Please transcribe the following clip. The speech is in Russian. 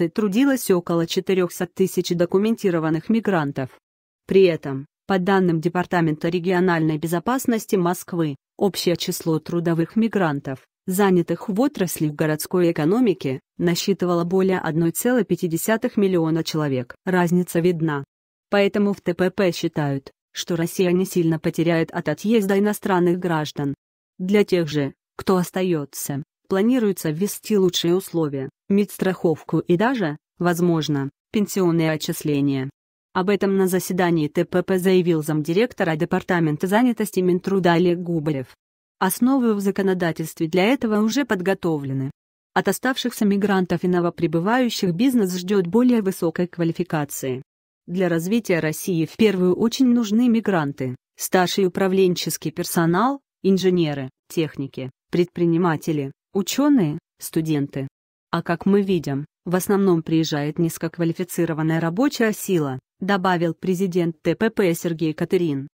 организации трудилось около 400 тысяч документированных мигрантов. При этом, по данным Департамента региональной безопасности Москвы, общее число трудовых мигрантов, занятых в отрасли в городской экономике, насчитывало более 1,5 миллиона человек. Разница видна. Поэтому в ТПП считают, что Россия не сильно потеряет от отъезда иностранных граждан. Для тех же, кто остается, планируется ввести лучшие условия, медстраховку и даже, возможно, пенсионные отчисления. Об этом на заседании ТПП заявил замдиректора Департамента занятости Минтруда Олег Губарев. Основы в законодательстве для этого уже подготовлены. От оставшихся мигрантов и новоприбывающих бизнес ждет более высокой квалификации. Для развития России в первую очередь нужны мигранты, старший управленческий персонал, инженеры, техники, предприниматели, Ученые — студенты. А как мы видим, в основном приезжает низкоквалифицированная рабочая сила, добавил президент ТПП Сергей Катерин.